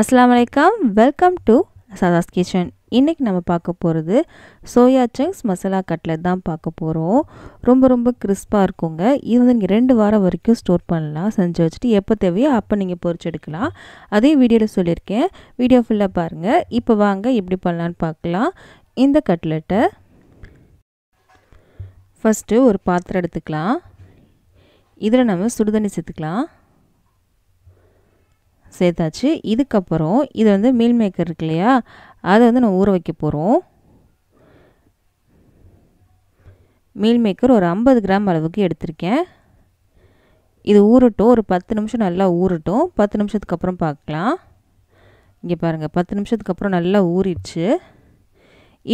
அஸ்லாம் வலைக்கம் welcome to சதாஸ் kitchen இன்றைக்கி நம்ம பார்க்க போகிறது சோயா சங்க்ஸ் மசாலா கட்லெட் தான் பார்க்க போகிறோம் ரொம்ப ரொம்ப கிறிஸ்பாக இருக்குங்க இது வந்து நீங்கள் ரெண்டு வாரம் வரைக்கும் ஸ்டோர் பண்ணலாம் செஞ்சு வச்சுட்டு எப்போ தேவையோ அப்போ நீங்கள் பொறிச்சு எடுக்கலாம் அதே வீடியோவில் சொல்லியிருக்கேன் வீடியோ ஃபுல்லாக பாருங்கள் இப்போ வாங்க எப்படி பண்ணலான்னு பார்க்கலாம் இந்த கட்லெட்டை ஃபஸ்ட்டு ஒரு பாத்திரம் எடுத்துக்கலாம் இதில் நம்ம சுடுதண்ணி சேர்த்துக்கலாம் சேர்த்தாச்சு இதுக்கப்புறம் இது வந்து மீல் மேக்கர் இருக்கு இல்லையா அதை வந்து நம்ம ஊற வைக்க போகிறோம் மீல் மேக்கர் ஒரு ஐம்பது கிராம் அளவுக்கு எடுத்திருக்கேன் இது ஊறட்டும் ஒரு பத்து நிமிஷம் நல்லா ஊறட்டும் பத்து நிமிஷத்துக்கு அப்புறம் பார்க்கலாம் இங்கே பாருங்கள் பத்து நிமிஷத்துக்கு அப்புறம் நல்லா ஊறிடுச்சு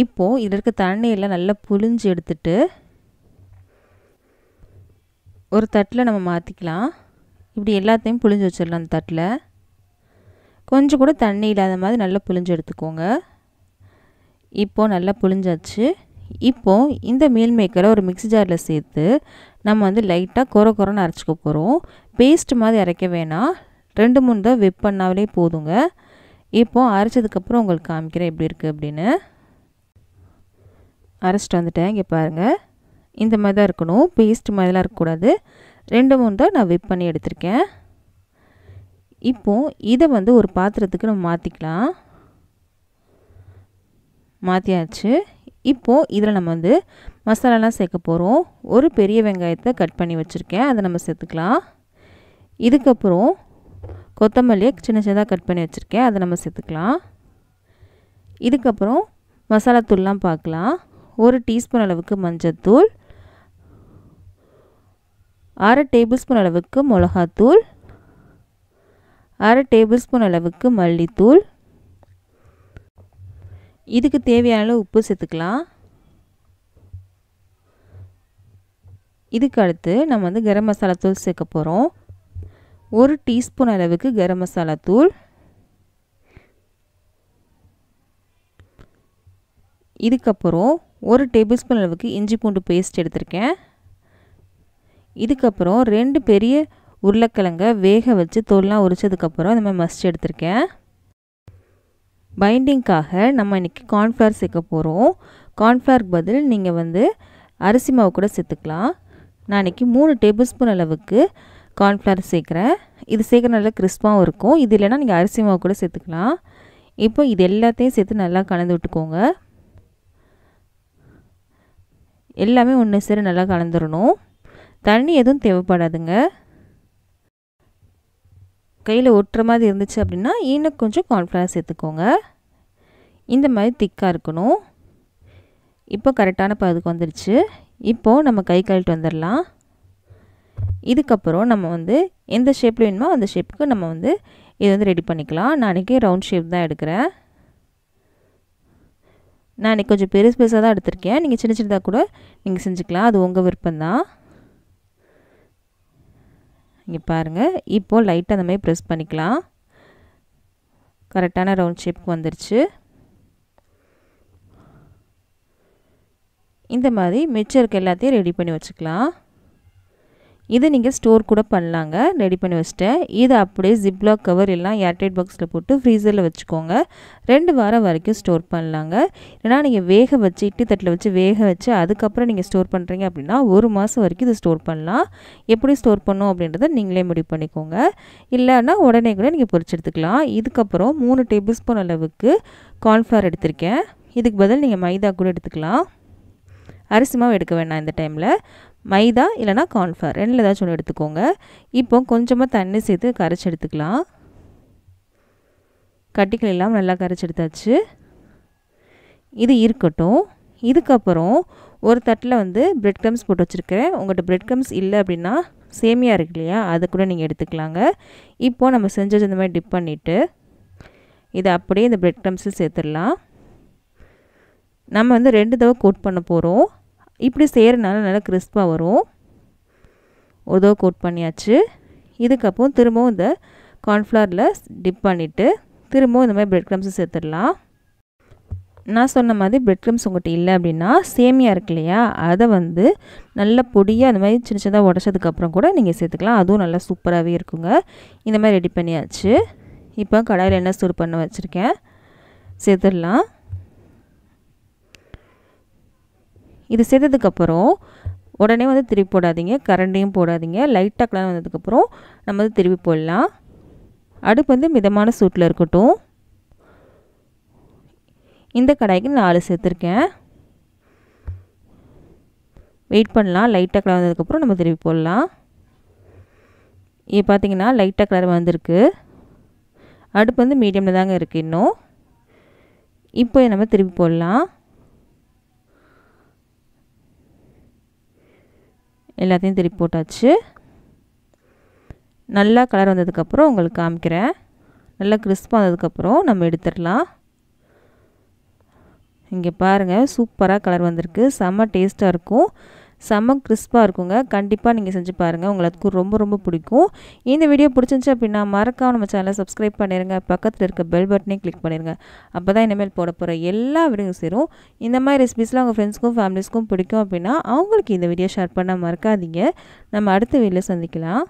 இப்போது இதில் இருக்க தண்ணியெல்லாம் நல்லா புழிஞ்சு எடுத்துட்டு ஒரு தட்டில் நம்ம மாற்றிக்கலாம் இப்படி எல்லாத்தையும் புழிஞ்சு வச்சிடலாம் அந்த தட்டில் கொஞ்சம் கூட தண்ணி இல்லாத மாதிரி நல்லா புளிஞ்சு எடுத்துக்கோங்க இப்போது நல்லா புளிஞ்சாச்சு இப்போது இந்த மீல் மேக்கரை ஒரு மிக்ஸி ஜாரில் சேர்த்து நம்ம வந்து லைட்டாக குறை குறைன்னு அரைச்சிக்க போகிறோம் பேஸ்ட் மாதிரி அரைக்க வேணாம் ரெண்டு மூணு தான் வெப் பண்ணாலே போதுங்க இப்போது அரைச்சதுக்கப்புறம் உங்களுக்கு காமிக்கிறேன் எப்படி இருக்குது அப்படின்னு அரைச்சிட்டு வந்துட்டேன் இங்கே பாருங்கள் இந்த மாதிரி தான் இருக்கணும் பேஸ்ட் மாதிரிலாம் இருக்கக்கூடாது ரெண்டு மூணு தான் நான் வெப் பண்ணி எடுத்திருக்கேன் இப்போது இதை வந்து ஒரு பாத்திரத்துக்கு நம்ம மாற்றிக்கலாம் மாற்றியாச்சு இப்போது இதில் நம்ம வந்து மசாலாலாம் சேர்க்க போகிறோம் ஒரு பெரிய வெங்காயத்தை கட் பண்ணி வச்சுருக்கேன் அதை நம்ம சேர்த்துக்கலாம் இதுக்கப்புறம் கொத்தமல்லியை சின்ன சின்னதாக கட் பண்ணி வச்சுருக்கேன் அதை நம்ம சேர்த்துக்கலாம் இதுக்கப்புறம் மசாலாத்தூள்லாம் பார்க்கலாம் ஒரு டீஸ்பூன் அளவுக்கு மஞ்சத்தூள் அரை டேபிள் ஸ்பூன் அளவுக்கு மிளகாத்தூள் அரை டேபிள் ஸ்பூன் அளவுக்கு மல்லித்தூள் இதுக்கு தேவையான அளவு உப்பு சேர்த்துக்கலாம் இதுக்கு அடுத்து நம்ம வந்து கரம் மசாலா தூள் சேர்க்க போகிறோம் ஒரு டீஸ்பூன் அளவுக்கு கரம் மசாலா தூள் இதுக்கப்புறம் ஒரு டேபிள் ஸ்பூன் அளவுக்கு இஞ்சி பூண்டு பேஸ்ட் எடுத்திருக்கேன் இதுக்கப்புறம் ரெண்டு பெரிய உருளைக்கிழங்கை வேக வச்சு தோல்லாம் உரிச்சதுக்கப்புறம் இந்த மாதிரி மஸ்ட் எடுத்திருக்கேன் பைண்டிங்க்காக நம்ம இன்றைக்கி கார்ன்ஃப்ளவர் சேர்க்க போகிறோம் கார்ன்ஃப்ளவருக்கு பதில் நீங்கள் வந்து அரிசி மாவு கூட சேர்த்துக்கலாம் நான் இன்றைக்கி மூணு டேபிள் ஸ்பூன் அளவுக்கு கார்ன்ஃப்ளவர் சேர்க்குறேன் இது சேர்க்குற நல்லா கிறிஸ்பாகவும் இருக்கும் இது இல்லைனா நீங்கள் அரிசி மாவு கூட சேர்த்துக்கலாம் இப்போ இது எல்லாத்தையும் சேர்த்து நல்லா கலந்து விட்டுக்கோங்க எல்லாமே ஒன்று சேர நல்லா கலந்துடணும் தண்ணி எதுவும் தேவைப்படாதுங்க கையில் ஒட்டுற மாதிரி இருந்துச்சு அப்படின்னா இன்னும் கொஞ்சம் கார்ன்ஃப்ளவர் சேர்த்துக்கோங்க இந்த மாதிரி திக்காக இருக்கணும் இப்போ கரெக்டான பகுதிக்கு வந்துடுச்சு இப்போது நம்ம கை கழுவிட்டு வந்துடலாம் இதுக்கப்புறம் நம்ம வந்து எந்த ஷேப்பில் வேணுமோ அந்த ஷேப்புக்கு நம்ம வந்து இது வந்து ரெடி பண்ணிக்கலாம் நான் இன்றைக்கி ரவுண்ட் ஷேப் தான் எடுக்கிறேன் நான் இன்றைக்கி கொஞ்சம் பெருசு பெருசாக தான் எடுத்திருக்கேன் நீங்கள் சின்ன சின்னதாக கூட நீங்கள் செஞ்சுக்கலாம் அது உங்கள் விருப்பம்தான் இங்கே பாருங்கள் இப்போது லைட்டாக அந்த மாதிரி ப்ரெஸ் பண்ணிக்கலாம் கரெக்டான ரவுண்ட் ஷேப்புக்கு வந்துருச்சு இந்த மாதிரி மிச்சருக்கு எல்லாத்தையும் ரெடி பண்ணி வச்சுக்கலாம் இது நீங்கள் ஸ்டோர் கூட பண்ணலாங்க ரெடி பண்ணி வச்சுட்டேன் இது அப்படியே ஜிப்லாக் கவர் எல்லாம் ஏர்டைட் பாக்ஸில் போட்டு ஃப்ரீசரில் வச்சுக்கோங்க ரெண்டு வாரம் வரைக்கும் ஸ்டோர் பண்ணலாங்க ஏன்னா நீங்கள் வேக வச்சு இட்டி தட்டில் வச்சு வேக வச்சு அதுக்கப்புறம் நீங்கள் ஸ்டோர் பண்ணுறீங்க அப்படின்னா ஒரு மாதம் வரைக்கும் இது ஸ்டோர் பண்ணலாம் எப்படி ஸ்டோர் பண்ணும் அப்படின்றத நீங்களே முடிவு பண்ணிக்கோங்க இல்லைன்னா உடனே கூட நீங்கள் எடுத்துக்கலாம் இதுக்கப்புறம் மூணு டேபிள் ஸ்பூன் அளவுக்கு கார்ன்ஃப்ளவர் எடுத்திருக்கேன் இதுக்கு பதில் நீங்கள் மைதா கூட எடுத்துக்கலாம் அரிசி மாவு எடுக்க வேண்டாம் இந்த டைமில் மைதா இல்லைனா கார்ன்ஃப்ளவர் ரெண்டில் ஏதாச்சும் ஒன்று எடுத்துக்கோங்க இப்போ கொஞ்சமாக தண்ணி சேர்த்து கரைச்சி எடுத்துக்கலாம் கட்டிக்கல் இல்லாமல் நல்லா கரைச்சி எடுத்தாச்சு இது இருக்கட்டும் இதுக்கப்புறம் ஒரு தட்டில் வந்து பிரெட் கிரம்ஸ் போட்டு வச்சுருக்கிறேன் உங்கள்கிட்ட பிரெட் கிரம்ஸ் இல்லை அப்படின்னா சேமியா இருக்கு இல்லையா அதை கூட நீங்கள் எடுத்துக்கலாங்க இப்போது நம்ம செஞ்சது வச்சு இந்த மாதிரி டிப் பண்ணிவிட்டு இதை அப்படியே இந்த பிரெட் கிரம்ஸில் சேர்த்துடலாம் நம்ம வந்து ரெண்டு தடவை கோட் பண்ண போகிறோம் இப்படி செய்கிறனால நல்லா கிறிஸ்பாக வரும் உதோ கோட் பண்ணியாச்சு இதுக்கப்புறம் திரும்பவும் இந்த கார்ன்ஃப்ளவரில் டிப் பண்ணிவிட்டு திரும்பவும் இந்த மாதிரி பிரெட் க்ரம்ஸும் சேர்த்துடலாம் நான் சொன்ன மாதிரி பிரெட் க்ரம்ஸ் உங்கள்கிட்ட இல்லை அப்படின்னா சேமியா இருக்கு இல்லையா அதை வந்து நல்ல பொடியாக அந்த மாதிரி சின்ன சின்னதாக உடச்சதுக்கப்புறம் கூட நீங்கள் சேர்த்துக்கலாம் அதுவும் நல்லா சூப்பராகவே இருக்குங்க இந்த மாதிரி ரெடி பண்ணியாச்சு இப்போ கடாயில் என்ன சூடு பண்ண வச்சுருக்கேன் சேர்த்துடலாம் இது செய்ததுக்கப்புறம் உடனே வந்து திருப்பி போடாதீங்க கரண்டையும் போடாதீங்க லைட்டாக கலர் வந்ததுக்கப்புறம் நம்ம வந்து திருப்பி போடலாம் அடுப்பு வந்து மிதமான சூட்டில் இருக்கட்டும் இந்த கடாய்க்கு நாலு சேர்த்துருக்கேன் வெயிட் பண்ணலாம் லைட்டாக கலர் வந்ததுக்கப்புறம் நம்ம திருப்பி போடலாம் இது பார்த்தீங்கன்னா லைட்டாக கலர் வந்திருக்கு அடுப்பு வந்து மீடியமில் தாங்க இருக்குது இன்னும் இப்போ நம்ம திருப்பி போடலாம் எல்லாத்தையும் திருப்பி போட்டாச்சு நல்லா கலர் வந்ததுக்கப்புறம் உங்களுக்கு காமிக்கிறேன் நல்லா கிறிஸ்பாக வந்ததுக்கப்புறம் நம்ம எடுத்துடலாம் இங்கே பாருங்கள் சூப்பராக கலர் வந்திருக்கு செம்ம டேஸ்ட்டாக இருக்கும் செம்ம கிறிஸ்பாக இருக்குங்க கண்டிப்பாக நீங்கள் செஞ்சு பாருங்கள் உங்களுக்கு ரொம்ப ரொம்ப பிடிக்கும் இந்த வீடியோ பிடிச்சிருந்துச்சி அப்படின்னா மறக்காமல் நம்ம சேனலை சப்ஸ்கிரைப் பண்ணிடுங்க பக்கத்தில் இருக்க பெல் பட்டனே கிளிக் பண்ணிடுங்க அப்போ தான் இனிமேல் போட போகிற எல்லா வீடியோவும் சேரும் இந்த மாதிரி ரெசிபிஸ்லாம் உங்கள் ஃப்ரெண்ட்ஸ்க்கும் ஃபேமிலிஸ்க்கும் பிடிக்கும் அப்படின்னா அவங்களுக்கு இந்த வீடியோ ஷேர் பண்ண மறக்காதீங்க நம்ம அடுத்த வீடியோ சந்திக்கலாம்